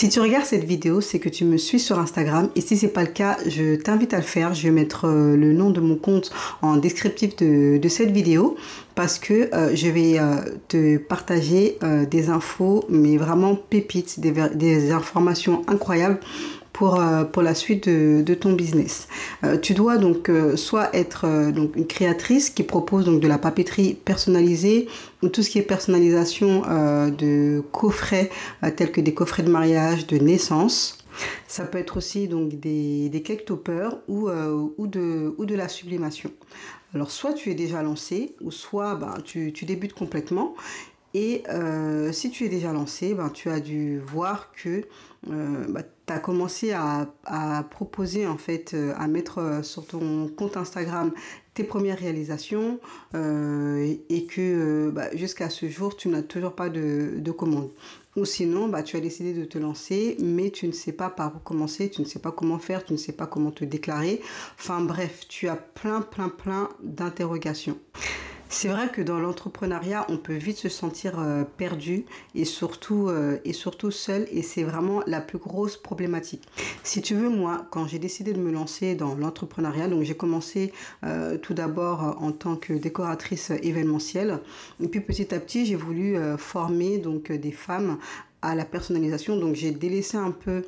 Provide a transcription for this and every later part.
Si tu regardes cette vidéo, c'est que tu me suis sur Instagram et si c'est pas le cas, je t'invite à le faire. Je vais mettre euh, le nom de mon compte en descriptif de, cette vidéo parce que euh, je vais euh, te partager des infos, mais vraiment pépites, des informations incroyables euh, pour, la suite de, ton business. Euh, tu dois donc euh, soit être donc une créatrice qui propose donc de la papeterie personnalisée ou tout ce qui est personnalisation de coffrets tels que des coffrets de mariage, de naissance. Ça peut être aussi donc des, des cake toppers ou, ou, de, ou de la sublimation. Alors soit tu es déjà lancé, ou soit bah, tu, tu, débutes complètement. Et euh, si tu es déjà lancé, ben, tu as dû voir que euh, bah, tu as commencé à, proposer, en fait, euh, à mettre sur ton compte Instagram tes premières réalisations et, que bah, jusqu'à ce jour, tu n'as toujours pas de, de commande. Ou sinon, bah, tu as décidé de te lancer, mais tu ne sais pas par où commencer, tu ne sais pas comment faire, tu ne sais pas comment te déclarer. Enfin bref, tu as plein, plein, plein d'interrogations. C'est vrai que dans l'entrepreneuriat, on peut vite se sentir euh, perdu et surtout, euh, et surtout seul et c'est vraiment la plus grosse problématique. Si tu veux, moi, quand j'ai décidé de me lancer dans l'entrepreneuriat, donc j'ai commencé euh, tout d'abord en tant que décoratrice événementielle et puis petit à petit, j'ai voulu former donc des femmes à la personnalisation. Donc j'ai délaissé un peu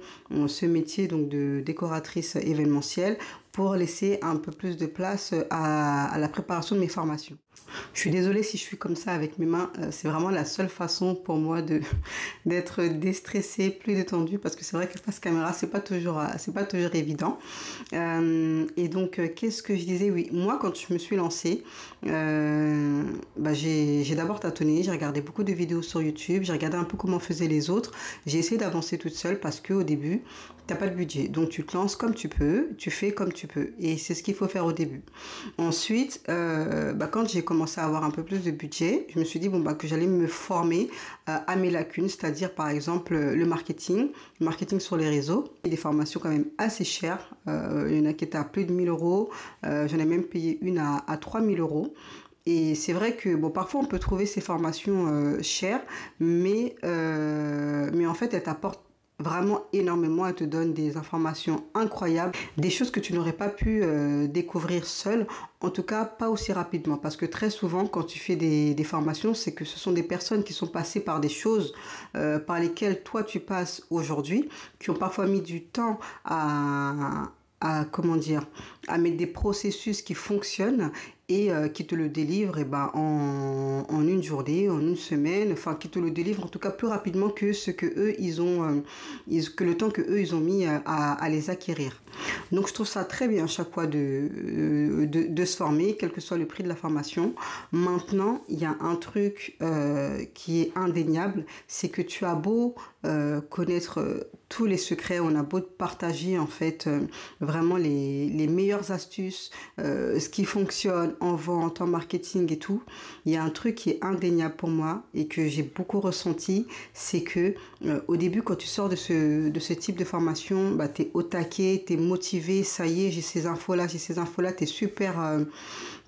ce métier donc de décoratrice événementielle pour laisser un peu plus de place à la préparation de mes formations. Je suis désolée si je suis comme ça avec mes mains. Euh, c'est vraiment la seule façon pour moi de d'être déstressée, plus détendue, parce que c'est vrai que face caméra, c'est pas toujours euh, c'est pas toujours évident. Euh, et donc, qu'est-ce que je disais Oui, moi, quand je me suis lancée, bah, j'ai d'abord tâtonné, j'ai regardé beaucoup de vidéos sur YouTube, j'ai regardé un peu comment faisaient les autres. J'ai essayé d'avancer toute seule parce que au début, t'as pas de budget, donc tu te lances comme tu peux, tu fais comme tu peux, et c'est ce qu'il faut faire au début. Ensuite, bah, quand j'ai commencé à avoir un peu plus de budget, je me suis dit bon, bah, que j'allais me former euh, à mes lacunes, c'est-à-dire par exemple euh, le marketing, le marketing sur les réseaux. Et des formations quand même assez chères. Euh, il y en a qui étaient à plus de 1000 euros. J'en ai même payé une à, 3000 euros. Et c'est vrai que bon, parfois on peut trouver ces formations chères, mais, mais en fait elles t'apporte vraiment énormément. Elle te donne des informations incroyables, des choses que tu n'aurais pas pu euh, découvrir seule, en tout cas pas aussi rapidement. Parce que très souvent, quand tu fais des, formations, c'est que ce sont des personnes qui sont passées par des choses euh, par lesquelles toi tu passes aujourd'hui, qui ont parfois mis du temps à, à comment dire à mettre des processus qui fonctionnent et euh, qui te le délivre et eh ben, en, une journée, en une semaine, enfin qui te le délivre en tout cas plus rapidement que ce que eux ils ont, euh, que le temps que eux ils ont mis euh, à, les acquérir. Donc je trouve ça très bien chaque fois de, de, se former, quel que soit le prix de la formation. Maintenant, il y a un truc qui est indéniable, c'est que tu as beau euh, connaître euh, tous les secrets. On a beau partager en fait euh, vraiment les, les, meilleures astuces, ce qui fonctionne en vente, en marketing et tout. Il y a un truc qui est indéniable pour moi et que j'ai beaucoup ressenti, c'est que au début quand tu sors de ce, de ce type de formation, bah, tu es au taquet, tu es motivé, ça y est, j'ai ces infos-là, j'ai ces infos-là, tu es super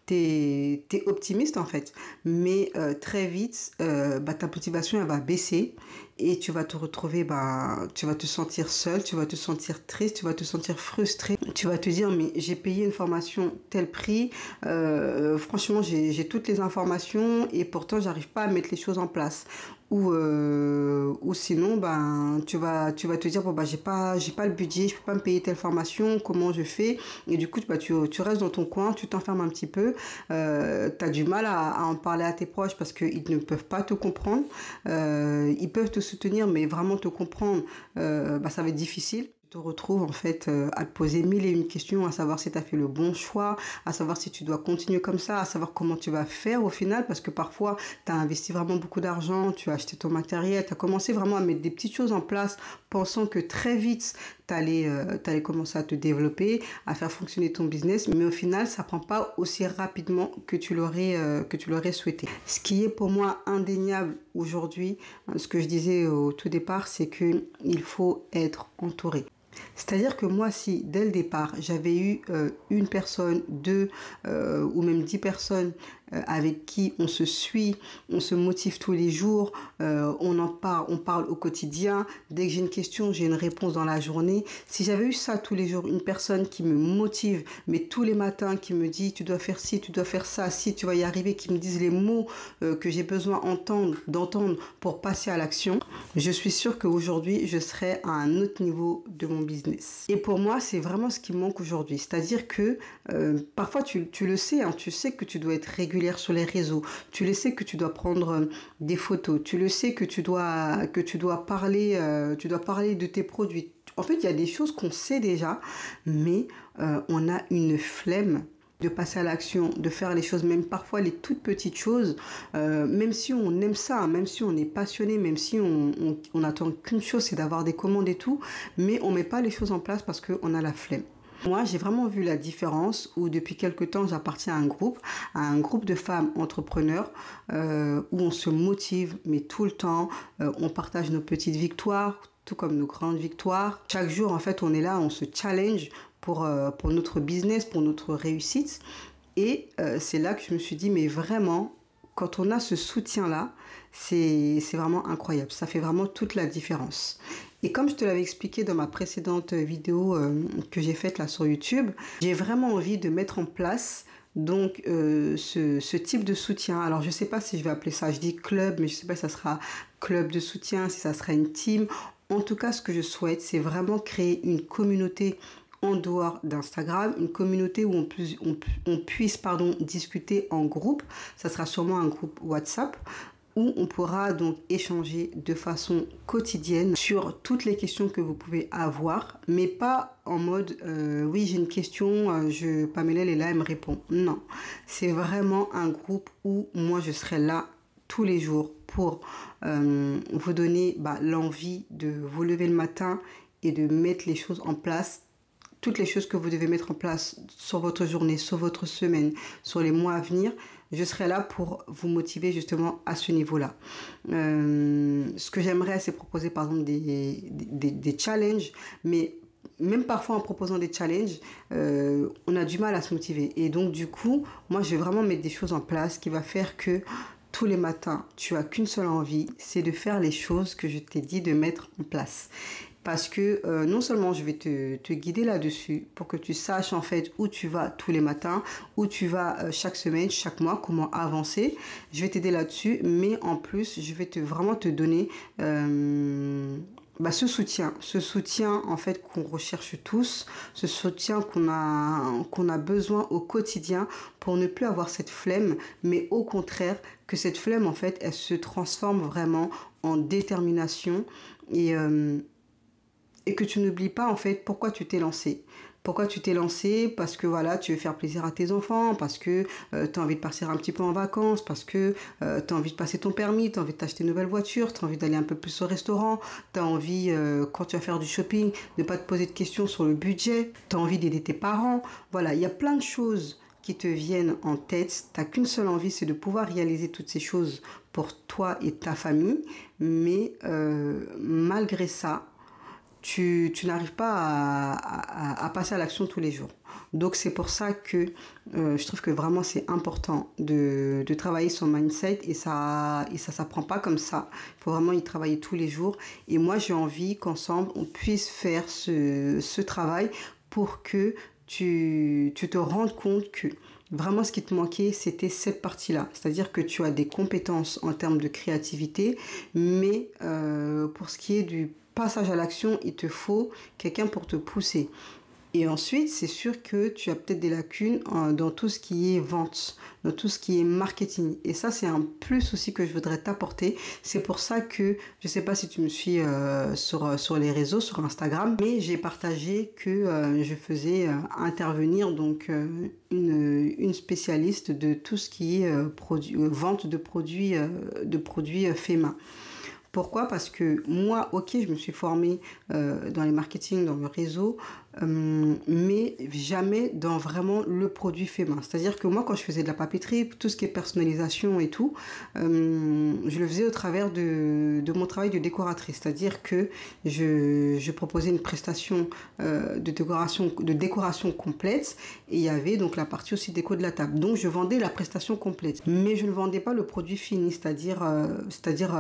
t'es es optimiste en fait. Mais très vite, bah, ta motivation elle va baisser et tu vas te retrouver, bah, tu vas te sentir seul, tu vas te sentir triste, tu vas te sentir frustré, tu vas te dire mais j'ai payé une formation tel prix, euh, franchement j'ai toutes les informations et pourtant j'arrive pas à mettre les choses en place. Ou, euh, ou sinon ben tu vas tu vas te dire bon bah j'ai pas j'ai pas le budget je peux pas me payer telle formation comment je fais et du coup bah, tu, restes dans ton coin tu t'enfermes un petit peu euh, tu as du mal à, à, en parler à tes proches parce qu'ils ne peuvent pas te comprendre ils peuvent te soutenir, mais vraiment te comprendre, euh, bah, ça va être difficile te retrouves en fait euh, à te poser mille et une questions, à savoir si tu as fait le bon choix, à savoir si tu dois continuer comme ça, à savoir comment tu vas faire au final, parce que parfois tu as investi vraiment beaucoup d'argent, tu as acheté ton matériel, tu as commencé vraiment à mettre des petites choses en place pensant que très vite, tu allais, euh, commencer à te développer, à faire fonctionner ton business, mais au final, ça prend pas aussi rapidement que tu l'aurais euh, souhaité. Ce qui est pour moi indéniable aujourd'hui, hein, ce que je disais au tout départ, c'est qu'il il faut être entouré. C'est-à-dire que moi, si dès le départ, j'avais eu euh, une personne, deux euh, ou même dix personnes euh, avec qui on se suit, on se motive tous les jours, on en parle, on parle au quotidien, dès que j'ai une question, j'ai une réponse dans la journée. Si j'avais eu ça tous les jours, une personne qui me motive, mais tous les matins, qui me dit tu dois faire ci, tu dois faire ça, si tu vas y arriver, qui me disent les mots que j'ai besoin d'entendre pour passer à l'action, je suis sûre qu'aujourd'hui, je serais à un autre niveau de mon business. Et pour moi, c'est vraiment ce qui manque aujourd'hui. C'est-à-dire que euh, parfois, tu, le sais, hein, tu sais que tu dois être régulière sur les réseaux, tu le sais que tu dois prendre euh, des photos, tu le sais que tu dois, que dois, parler, euh, tu dois parler de tes produits. En fait, il y a des choses qu'on sait déjà, mais on a une flemme de passer à l'action, de faire les choses, même parfois les toutes petites choses, euh, même si on aime ça, même si on est passionné, même si on, attend qu'une chose, c'est d'avoir des commandes et tout, mais on met pas les choses en place parce qu'on a la flemme. Moi, j'ai vraiment vu la différence où depuis quelque temps, j'appartiens à un groupe, à un groupe de femmes entrepreneurs euh, où on se motive, mais tout le temps, euh, on partage nos petites victoires, tout comme nos grandes victoires. Chaque jour, en fait, on est là, on se challenge pour, euh, pour notre business, pour notre réussite. Et euh, c'est là que je me suis dit, mais vraiment, quand on a ce soutien-là, c'est vraiment incroyable. Ça fait vraiment toute la différence. Et comme je te l'avais expliqué dans ma précédente vidéo euh, que j'ai faite là sur YouTube, j'ai vraiment envie de mettre en place donc ce, ce, type de soutien. Alors je ne sais pas si je vais appeler ça, je dis club, mais je ne sais pas si ça sera club de soutien, si ça sera une team. En tout cas, ce que je souhaite, c'est vraiment créer une communauté en dehors d'Instagram, une communauté où on, on, puisse pardon, discuter en groupe. Ça sera sûrement un groupe WhatsApp où on pourra donc échanger de façon quotidienne sur toutes les questions que vous pouvez avoir, mais pas en mode euh, oui j'ai une question, euh, je Pamela elle est là, elle me répond. Non, c'est vraiment un groupe où moi je serai là tous les jours pour euh, vous donner bah, l'envie de vous lever le matin et de mettre les choses en place toutes les choses que vous devez mettre en place sur votre journée, sur votre semaine, sur les mois à venir, je serai là pour vous motiver justement à ce niveau-là. Euh, ce que j'aimerais, c'est proposer par exemple des, challenges, mais même parfois en proposant des challenges, euh, on a du mal à se motiver. Et donc du coup, moi, je vais vraiment mettre des choses en place qui va faire que tous les matins, tu as qu'une seule envie, c'est de faire les choses que je t'ai dit de mettre en place parce que euh, non seulement je vais te, te guider là-dessus pour que tu saches en fait où tu vas tous les matins, où tu vas euh, chaque semaine, chaque mois, comment avancer. Je vais t'aider là-dessus, mais en plus, je vais te vraiment te donner euh, bah, ce soutien, ce soutien en fait qu'on recherche tous, ce soutien qu'on a, qu'on a besoin au quotidien pour ne plus avoir cette flemme, mais au contraire que cette flemme en fait elle se transforme vraiment en détermination et et que tu n'oublies pas en fait pourquoi tu t'es lancé. Pourquoi tu t'es lancé Parce que voilà, tu veux faire plaisir à tes enfants, parce que euh, tu as envie de partir un petit peu en vacances, parce que euh, tu as envie de passer ton permis, tu as envie de t'acheter une nouvelle voiture, tu as envie d'aller un peu plus au restaurant, tu as envie, euh, quand tu vas faire du shopping, de ne pas te poser de questions sur le budget, tu as envie d'aider tes parents. Voilà, il y a plein de choses qui te viennent en tête. Tu qu'une seule envie, c'est de pouvoir réaliser toutes ces choses pour toi et ta famille. Mais malgré ça, tu, tu n'arrives pas à, à, passer à l'action tous les jours. Donc c'est pour ça que euh, je trouve que vraiment c'est important de, de, travailler son mindset et ça et ça s'apprend pas comme ça. Il faut vraiment y travailler tous les jours. Et moi j'ai envie qu'ensemble on puisse faire ce, ce travail pour que tu, tu te rendes compte que vraiment ce qui te manquait, c'était cette partie-là. C'est-à-dire que tu as des compétences en termes de créativité, mais euh, pour ce qui est du passage à l'action, il te faut quelqu'un pour te pousser. Et ensuite, c'est sûr que tu as peut-être des lacunes euh, dans tout ce qui est vente, dans tout ce qui est marketing. Et ça, c'est un plus aussi que je voudrais t'apporter. C'est pour ça que je ne sais pas si tu me suis euh, euh, sur, les réseaux, sur Instagram, mais j'ai partagé que je faisais intervenir donc une, spécialiste de tout ce qui est vente de produits, de produits faits main. Pourquoi Parce que moi, ok, je me suis formée euh, dans les marketing, dans le réseau, euh, mais jamais dans vraiment le produit fait main. C'est-à-dire que moi, quand je faisais de la papeterie, tout ce qui est personnalisation et tout, euh, je le faisais au travers de, de mon travail de décoratrice. C'est-à-dire que je, je, proposais une prestation euh, de, décoration, de décoration complète et il y avait donc la partie aussi déco de la table. Donc je vendais la prestation complète, mais je ne vendais pas le produit fini, c'est-à-dire c'est-à-dire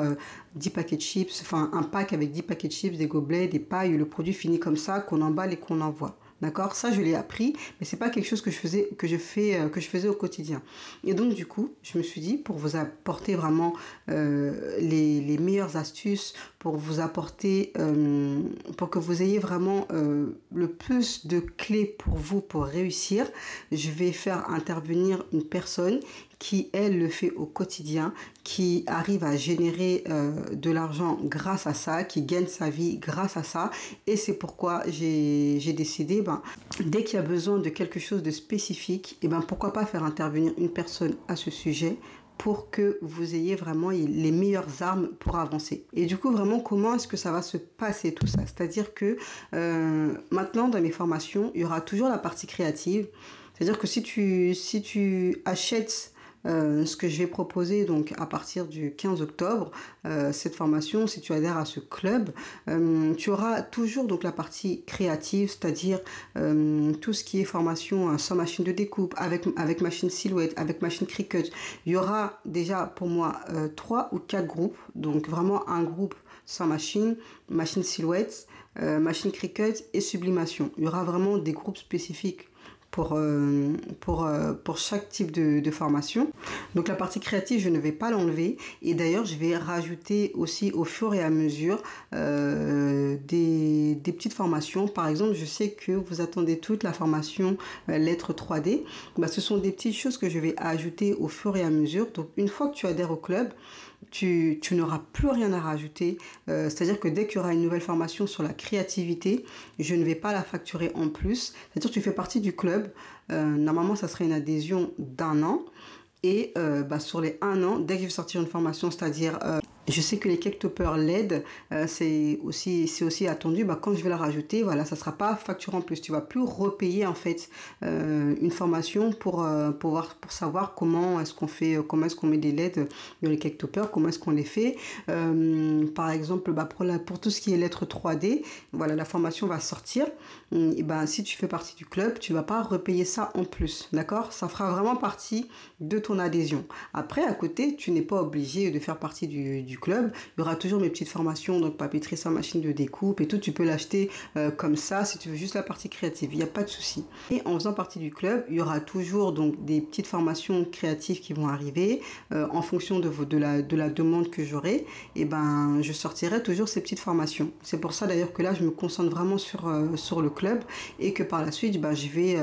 10 paquets de chips, enfin un pack avec 10 paquets de chips, des gobelets, des pailles, le produit fini comme ça qu'on emballe et qu'on envoie. D'accord Ça, je l'ai appris, mais c'est pas quelque chose que je faisais, que je fais, euh, que je faisais au quotidien. Et donc, du coup, je me suis dit, pour vous apporter vraiment euh, les, les, meilleures astuces pour vous apporter, euh, pour que vous ayez vraiment euh, le plus de clés pour vous pour réussir, je vais faire intervenir une personne qui, elle, le fait au quotidien, qui arrive à générer euh, de l'argent grâce à ça, qui gagne sa vie grâce à ça. Et c'est pourquoi j'ai décidé, ben, dès qu'il y a besoin de quelque chose de spécifique, et ben, pourquoi pas faire intervenir une personne à ce sujet pour que vous ayez vraiment les meilleures armes pour avancer. Et du coup, vraiment, comment est-ce que ça va se passer tout ça C'est-à-dire que euh, maintenant, dans mes formations, il y aura toujours la partie créative. C'est-à-dire que si tu, si tu achètes euh, ce que j'ai proposé donc à partir du 15 octobre, euh, cette formation, si tu adhères à ce club, euh, tu auras toujours donc la partie créative, c'est-à-dire tout ce qui est formation hein, sans machine de découpe, avec, avec machine silhouette, avec machine cricket Il y aura déjà pour moi trois ou quatre groupes, donc vraiment un groupe sans machine, machine silhouette, machine cricket et sublimation. Il y aura vraiment des groupes spécifiques pour, euh, pour, euh, pour chaque type de, formation. Donc la partie créative, je ne vais pas l'enlever. Et d'ailleurs, je vais rajouter aussi au fur et à mesure euh, des, petites formations. Par exemple, je sais que vous attendez toute la formation lettre 3D. Bah, ce sont des petites choses que je vais ajouter au fur et à mesure. Donc une fois que tu adhères au club, tu, n'auras plus rien à rajouter. Euh, c'est-à-dire que dès qu'il y aura une nouvelle formation sur la créativité, je ne vais pas la facturer en plus. C'est-à-dire que tu fais partie du club. Euh, normalement, ça serait une adhésion d'un an. Et euh, bah, sur les un an, dès que je vais sortir une formation, c'est-à-dire je sais que les cake toppers LED, euh, c'est aussi, aussi attendu. Bah, quand je vais la rajouter, voilà, ça ne sera pas facture en plus. Tu vas plus repayer en fait euh, une formation pour, euh, pour, savoir comment est-ce qu'on fait, comment est-ce qu'on met des LED dans les cake toppers, comment est-ce qu'on les fait. par exemple, bah, pour, tout ce qui est lettres 3D, voilà, la formation va sortir. Hum, et bah, si tu fais partie du club, tu vas pas repayer ça en plus. D'accord Ça fera vraiment partie de ton adhésion. Après, à côté, tu n'es pas obligé de faire partie du club. Il y aura toujours mes petites formations, donc papeterie sans machine de découpe et tout. Tu peux l'acheter euh, comme ça si tu veux juste la partie créative. Il n'y a pas de souci. Et en faisant partie du club, il y aura toujours donc des petites formations créatives qui vont arriver euh, en fonction de, de, la, de la demande que j'aurai. Et ben, je sortirai toujours ces petites formations. C'est pour ça d'ailleurs que là, je me concentre vraiment sur, euh, sur le club et que par la suite, ben, je, vais,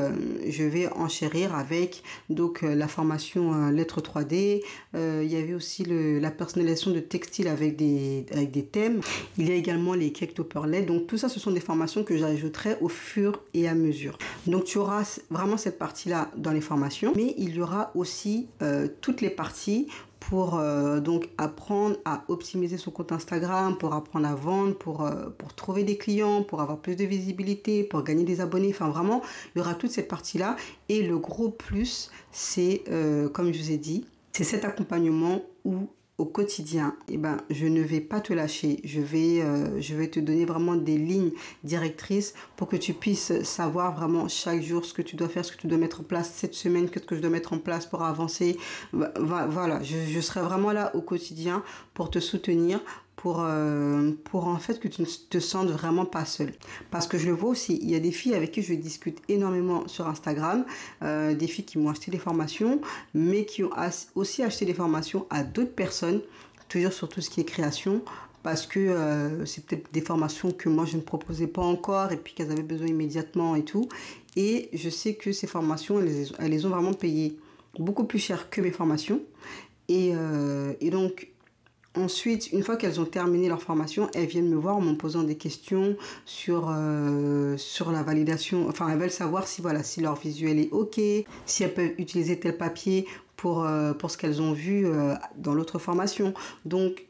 je vais enchérir avec donc la formation lettres 3D. il y avait aussi le, la personnalisation de avec des, des thèmes. Il y a également les cakes perlet Donc tout ça, ce sont des formations que j'ajouterai au fur et à mesure. Donc tu auras vraiment cette partie-là dans les formations, mais il y aura aussi euh, toutes les parties pour euh, donc apprendre à optimiser son compte Instagram, pour apprendre à vendre, pour, euh, pour trouver des clients, pour avoir plus de visibilité, pour gagner des abonnés. Enfin vraiment, il y aura toutes ces parties là Et le gros plus, c'est, comme je vous ai dit, c'est cet accompagnement où au quotidien, et eh ben, je ne vais pas te lâcher. Je vais, euh, je vais te donner vraiment des lignes directrices pour que tu puisses savoir vraiment chaque jour ce que tu dois faire, ce que tu dois mettre en place cette semaine, qu'est-ce que je dois mettre en place pour avancer. Voilà, je serai vraiment là au quotidien pour te soutenir, pour, euh, pour en fait que tu ne te sentes vraiment pas seule. Parce que je le vois aussi, il y a des filles avec qui je discute énormément sur Instagram, euh, des filles qui m'ont acheté des formations, mais qui ont aussi acheté des formations à d'autres personnes, toujours sur tout ce qui est création, parce que euh, c'est peut-être des formations que moi je ne proposais pas encore et puis qu'elles avaient besoin immédiatement et tout. Et je sais que ces formations, elles, les ont vraiment payées beaucoup plus cher que mes formations. Et, et donc, Ensuite, une fois qu'elles ont terminé leur formation, elles viennent me voir en me posant des questions sur, euh, sur la validation. Enfin, elles veulent savoir si, voilà, si leur visuel est OK, si elles peuvent utiliser tel papier pour, euh, pour ce qu'elles ont vu euh, dans l'autre formation. Donc,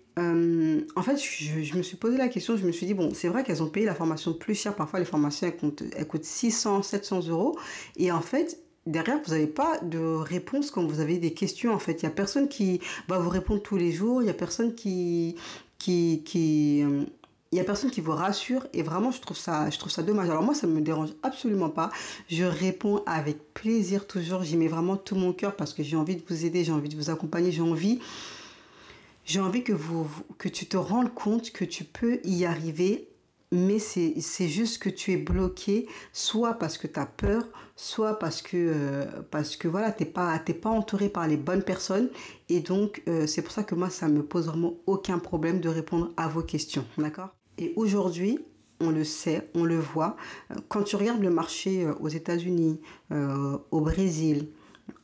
en fait, je, me suis posé la question, je me suis dit, bon, c'est vrai qu'elles ont payé la formation plus chère, parfois les formations, elles coûtent 600, 700 euros. Et en fait, derrière, vous n'avez pas de réponse quand vous avez des questions. En fait, il n'y a personne qui va vous répondre tous les jours. Il n'y a personne qui, qui, euh, personne qui vous rassure et vraiment je trouve ça je trouve ça dommage alors moi ça ne me dérange absolument pas je réponds avec plaisir toujours j'y mets vraiment tout mon cœur parce que j'ai envie de vous aider j'ai envie de vous accompagner j'ai envie j'ai envie que vous que tu te rendes compte que tu peux y arriver mais c'est juste que tu es bloqué, soit parce que tu as peur, soit parce que, euh, voilà, tu n'es pas, entouré par les bonnes personnes. Et donc, euh, c'est pour ça que moi, ça me pose vraiment aucun problème de répondre à vos questions. D'accord Et aujourd'hui, on le sait, on le voit. Euh, quand tu regardes le marché aux États-Unis, au Brésil,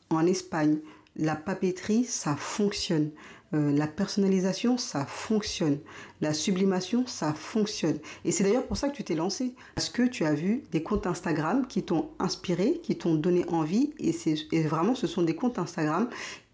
en Espagne, la papeterie, ça fonctionne. Euh, la personnalisation, ça fonctionne. La sublimation, ça fonctionne. Et c'est d'ailleurs pour ça que tu t'es lancé. Parce que tu as vu des comptes Instagram qui t'ont inspiré, qui t'ont donné envie. Et, vraiment, ce sont des comptes Instagram euh,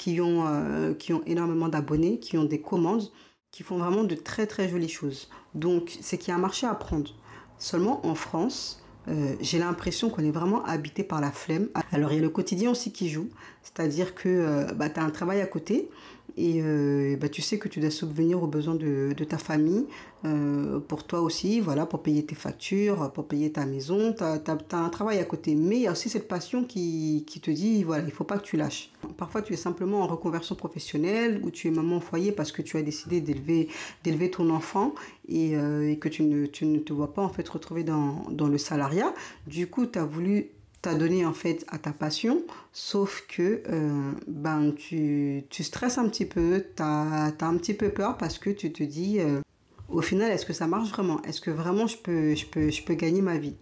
qui ont, énormément d'abonnés, qui ont des commandes, qui font vraiment de très très jolies choses. Donc, c'est qu'il y a un marché à prendre. Seulement en France, euh, j'ai l'impression qu'on est vraiment habité par la flemme. Alors il y a le quotidien aussi qui joue, c'est-à-dire que bah, tu as un travail à côté, et euh, bah, tu sais que tu dois subvenir aux besoins de, de ta famille, euh, pour toi aussi, voilà, pour payer tes factures, pour payer ta maison, tu as, un travail à côté. Mais il y a aussi cette passion qui, te dit, voilà, il ne faut pas que tu lâches. Parfois, tu es simplement en reconversion professionnelle ou tu es maman au foyer parce que tu as décidé d'élever ton enfant et, euh, que tu ne, te vois pas en fait retrouver dans, dans le salariat. Du coup, tu as voulu t'as donné en fait à ta passion, sauf que euh, ben, tu, stresses un petit peu, t'as as un petit peu peur parce que tu te dis euh, au final est-ce que ça marche vraiment Est-ce que vraiment je peux, je, peux, je peux gagner ma vie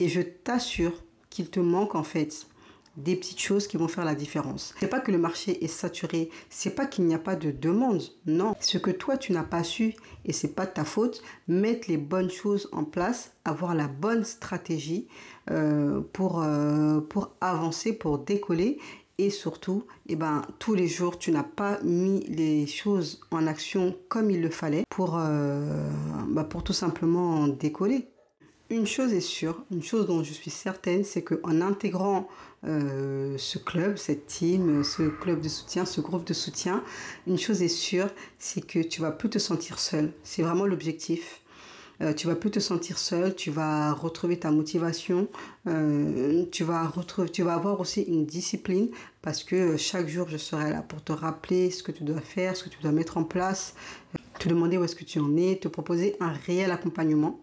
Et je t'assure qu'il te manque en fait des petites choses qui vont faire la différence. C'est pas que le marché est saturé, c'est pas qu'il n'y a pas de demande, non. Ce que toi tu n'as pas su et c'est pas de ta faute, mettre les bonnes choses en place, avoir la bonne stratégie euh, pour, euh, pour avancer, pour décoller et surtout, eh ben, tous les jours, tu n'as pas mis les choses en action comme il le fallait pour, euh, bah, pour tout simplement décoller. Une chose est sûre, une chose dont je suis certaine, c'est qu'en intégrant euh, ce club, cette team, ce club de soutien, ce groupe de soutien, une chose est sûre, c'est que tu vas plus te sentir seul. C'est vraiment l'objectif. Euh, tu vas plus te sentir seul, tu vas retrouver ta motivation, euh, tu, vas tu vas avoir aussi une discipline parce que chaque jour je serai là pour te rappeler ce que tu dois faire, ce que tu dois mettre en place, te demander où est-ce que tu en es, te proposer un réel accompagnement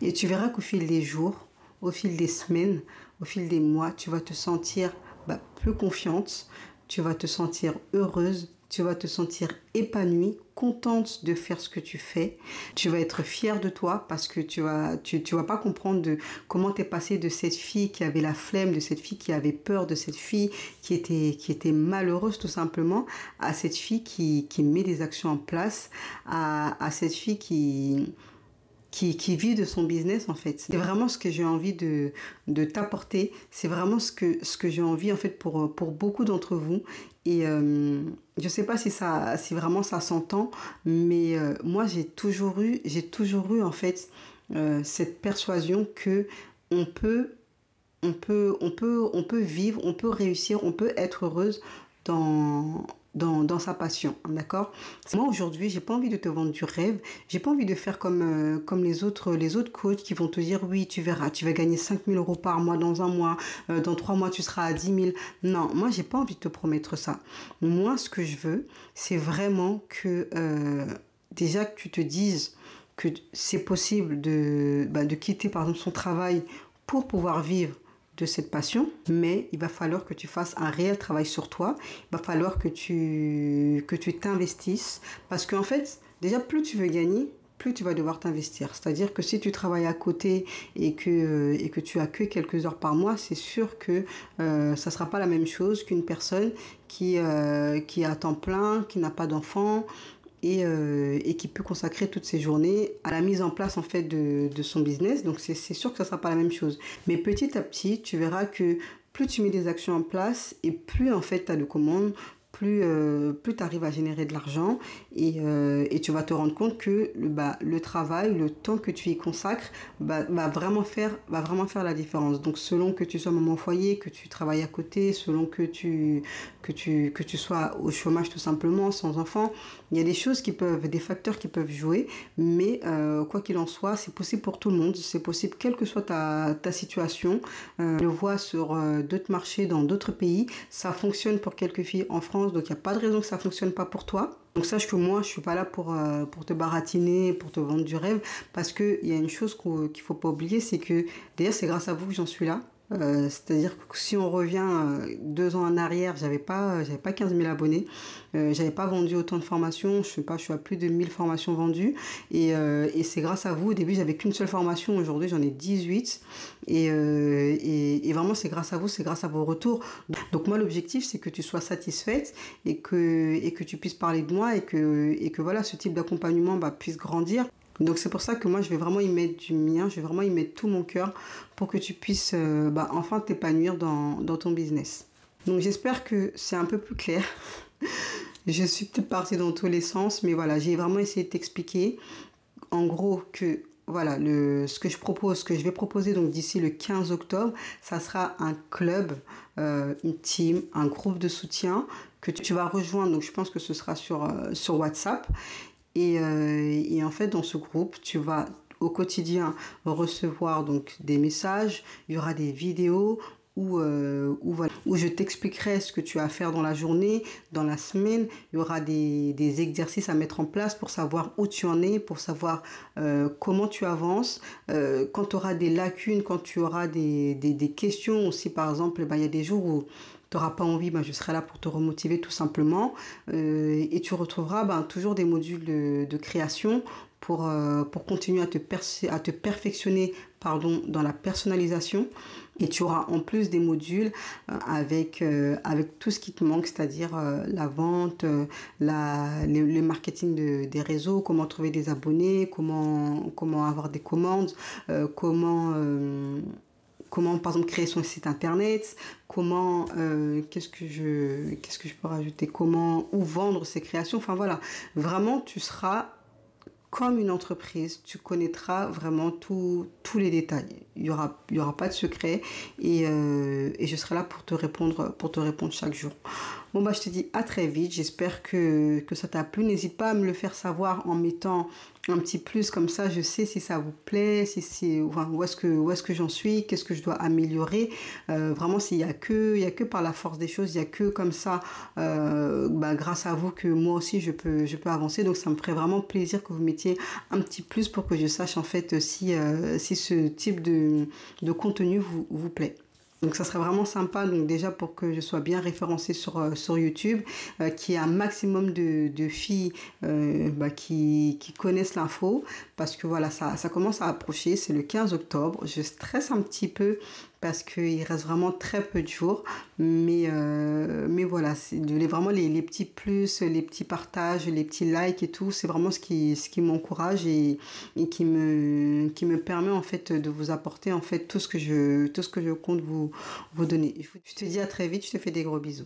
et tu verras qu'au fil des jours, au fil des semaines, au fil des mois, tu vas te sentir bah, plus confiante, tu vas te sentir heureuse, tu vas te sentir épanouie, contente de faire ce que tu fais. Tu vas être fière de toi parce que tu vas, vas pas comprendre de comment es passée de cette fille qui avait la flemme, de cette fille qui avait peur, de cette fille qui était, qui était malheureuse tout simplement, à cette fille qui, met des actions en place, à cette fille qui, qui, vit de son business en fait. C'est vraiment ce que j'ai envie de, t'apporter. C'est vraiment ce que, ce que j'ai envie en fait pour, pour beaucoup d'entre vous. Et je euh, je sais pas si ça, si vraiment ça s'entend, mais euh, moi j'ai toujours eu, j'ai toujours eu en fait euh, cette persuasion que on peut, on peut, on peut, on peut vivre, on peut réussir, on peut être heureuse dans dans, sa passion, d'accord Moi aujourd'hui, j'ai pas envie de te vendre du rêve, j'ai pas envie de faire comme, euh, comme les autres les autres coachs qui vont te dire oui, tu verras, tu vas gagner 5000 euros par mois dans un mois, euh, dans trois mois tu seras à 10 000. Non, moi j'ai pas envie de te promettre ça. Moi, ce que je veux, c'est vraiment que euh, déjà que tu te dises que c'est possible de, bah, de quitter par exemple son travail pour pouvoir vivre de cette passion, mais il va falloir que tu fasses un réel travail sur toi, il va falloir que tu que tu t'investisses, parce qu'en fait, déjà, plus tu veux gagner, plus tu vas devoir t'investir. C'est-à-dire que si tu travailles à côté et que, euh, et que tu as quelques heures par mois, c'est sûr que euh, ça ne sera pas la même chose qu'une personne qui, euh, qui est à temps plein, qui n'a pas d'enfant, euh, et, qui peut consacrer toutes ses journées à la mise en place en fait de, son business. Donc c'est sûr que ça ne sera pas la même chose. Mais petit à petit, tu verras que plus tu mets des actions en place et plus en fait tu as de commandes, plus, euh, plus tu arrives à générer de l'argent euh, et, tu vas te rendre compte que le bah, travail, le temps que tu y consacres bah, va, vraiment faire, va vraiment faire la différence. Donc selon que tu sois maman au foyer, que tu travailles à côté, selon que tu, que tu, que tu sois au chômage tout simplement, sans enfant, il y a des choses qui peuvent, des facteurs qui peuvent jouer, mais euh, quoi qu'il en soit, c'est possible pour tout le monde, c'est possible quelle que soit ta, ta situation. je le vois sur d'autres marchés dans d'autres pays, ça fonctionne pour quelques filles en France donc il n'y a pas de raison que ça ne fonctionne pas pour toi. Donc sache que moi, je ne suis pas là pour, euh, pour te baratiner, pour te vendre du rêve, parce qu'il y a une chose qu'il ne faut pas oublier, c'est que d'ailleurs c'est grâce à vous que j'en suis là. Euh, c'est-à-dire que si on revient euh, deux ans en arrière, j'avais pas, euh, pas 15 000 abonnés, j'avais pas vendu autant de formations, je sais pas, je suis à plus de 1000 formations vendues et, c'est grâce à vous. Au début, j'avais qu'une seule formation, aujourd'hui j'en ai 18 et, et, vraiment c'est grâce à vous, c'est grâce à vos retours. Donc moi l'objectif c'est que tu sois satisfaite et que, et que tu puisses parler de moi et que, et que voilà ce type d'accompagnement bah, puisse grandir. Donc c'est pour ça que moi je vais vraiment y mettre du mien, je vais vraiment y mettre tout mon cœur pour que tu puisses euh, bah, enfin t'épanouir dans, dans, ton business. Donc j'espère que c'est un peu plus clair. je suis peut-être partie dans tous les sens, mais voilà, j'ai vraiment essayé de t'expliquer en gros que voilà, le, ce que je propose, ce que je vais proposer donc d'ici le 15 octobre, ça sera un club, euh, une team, un groupe de soutien que tu vas rejoindre. Donc je pense que ce sera sur, euh, sur WhatsApp. Euh, et, en fait, dans ce groupe, tu vas au quotidien recevoir donc des messages, il y aura des vidéos, où, euh, je t'expliquerai ce que tu as à faire dans la journée, dans la semaine. Il y aura des, exercices à mettre en place pour savoir où tu en es, pour savoir euh, comment tu avances. quand tu auras des lacunes, quand tu auras des, questions aussi, par exemple, eh ben, il y a des jours où pas envie, ben, je serai là pour te remotiver tout simplement. Euh, et tu retrouveras ben, toujours des modules de, création pour, euh, pour continuer à te, à te perfectionner pardon, dans la personnalisation. Et tu auras en plus des modules euh, avec, avec tout ce qui te manque, c'est-à-dire la vente, la, le, le marketing de, des réseaux, comment trouver des abonnés, comment, comment avoir des commandes, comment comment par exemple créer son site internet, comment euh, qu'est-ce que je qu'est-ce que je peux rajouter, comment où vendre ses créations. Enfin voilà, vraiment tu seras comme une entreprise, tu connaîtras vraiment tous les détails. Il n'y aura, il y aura pas de secret euh, et, je serai là pour te répondre, pour te répondre chaque jour. Bon, bah, je te dis à très vite. J'espère que, que ça t'a plu. N'hésite pas à me le faire savoir en mettant un petit plus comme ça, je sais si ça vous plaît, si c'est enfin, où est-ce que où est-ce que j'en suis, qu'est-ce que je dois améliorer. Euh, vraiment, s'il y a que il y a que par la force des choses, il y a que comme ça, euh, bah, grâce à vous que moi aussi je peux je peux avancer. Donc ça me ferait vraiment plaisir que vous mettiez un petit plus pour que je sache en fait si euh, si ce type de de contenu vous vous plaît. Donc ça serait vraiment sympa, donc déjà pour que je sois bien référencée sur, euh, sur YouTube, euh, qui qu'il y ait un maximum de, filles euh, bah, qui, connaissent l'info, parce que voilà, ça, ça commence à approcher, c'est le 15 octobre, je stresse un petit peu parce qu'il reste vraiment très peu de jours. Mais, euh, mais voilà, c'est vraiment les, petits plus, les petits partages, les petits likes et tout, c'est vraiment ce qui, ce qui m'encourage et, et, qui, me, qui me permet en fait de vous apporter en fait tout ce que je, tout ce que je compte vous, vous donner. Je te dis à très vite, je te fais des gros bisous.